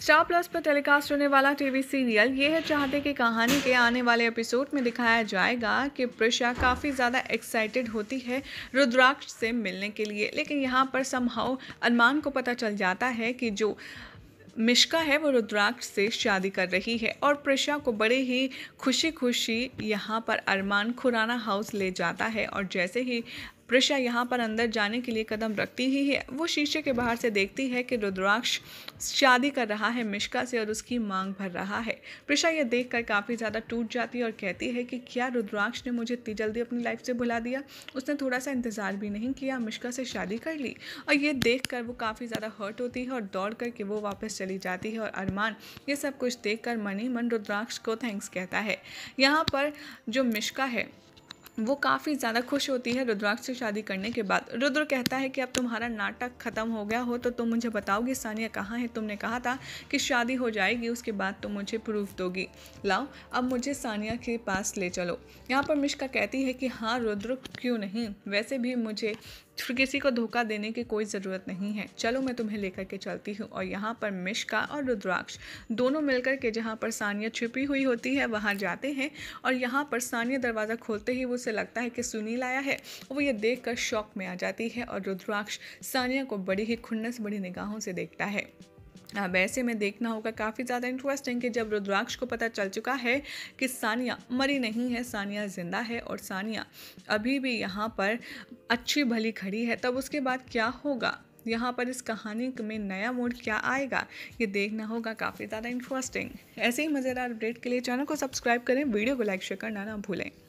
star plus पर telecast होने वाला टीवी सीरियल ये है चाहते कि कहानी के आने वाले एपिसोड में दिखाया जाएगा कि प्रशा काफ़ी ज़्यादा एक्साइटेड होती है रुद्राक्ष से मिलने के लिए लेकिन यहाँ पर समहाउ अरमान को पता चल जाता है कि जो मिश्का है वो रुद्राक्ष से शादी कर रही है और प्रशा को बड़े ही खुशी खुशी यहाँ पर अरमान खुराना हाउस ले जाता है और जैसे ही प्रिशा यहाँ पर अंदर जाने के लिए कदम रखती ही है वो शीशे के बाहर से देखती है कि रुद्राक्ष शादी कर रहा है मिश्का से और उसकी मांग भर रहा है प्रिशा यह देख कर काफ़ी ज़्यादा टूट जाती है और कहती है कि क्या रुद्राक्ष ने मुझे इतनी जल्दी अपनी लाइफ से भुला दिया उसने थोड़ा सा इंतज़ार भी नहीं किया मिश्का से शादी कर ली और ये देख कर वो काफ़ी ज़्यादा हर्ट होती है और दौड़ करके वो वापस चली जाती है और अरमान ये सब कुछ देख कर मनी मन रुद्राक्ष को थैंक्स कहता है यहाँ पर जो मिश्का है वो काफ़ी ज़्यादा खुश होती है रुद्राक्ष से शादी करने के बाद रुद्र कहता है कि अब तुम्हारा नाटक ख़त्म हो गया हो तो तुम मुझे बताओगी सानिया कहाँ है तुमने कहा था कि शादी हो जाएगी उसके बाद तुम मुझे प्रूफ दोगी लाओ अब मुझे सानिया के पास ले चलो यहाँ पर मिश्का कहती है कि हाँ रुद्र क्यों नहीं वैसे भी मुझे फिर किसी को धोखा देने की कोई ज़रूरत नहीं है चलो मैं तुम्हें लेकर के चलती हूँ और यहाँ पर मिश्का और रुद्राक्ष दोनों मिलकर के जहाँ पर सानिया छिपी हुई होती है वहाँ जाते हैं और यहाँ पर सानिया दरवाज़ा खोलते ही उसे लगता है कि सुनील आया है वो ये देख कर शौक में आ जाती है और रुद्राक्ष सानिया को बड़ी ही खुन्नस बड़ी निगाहों से देखता है अब ऐसे में देखना होगा काफ़ी ज़्यादा इंटरेस्टिंग कि जब रुद्राक्ष को पता चल चुका है कि सानिया मरी नहीं है सानिया ज़िंदा है और सानिया अभी भी यहाँ पर अच्छी भली खड़ी है तब उसके बाद क्या होगा यहाँ पर इस कहानी में नया मोड क्या आएगा ये देखना होगा काफ़ी ज़्यादा इंटरेस्टिंग ऐसे ही मज़ेदार अपडेट के लिए चैनल को सब्सक्राइब करें वीडियो को लाइक शेयर करना ना भूलें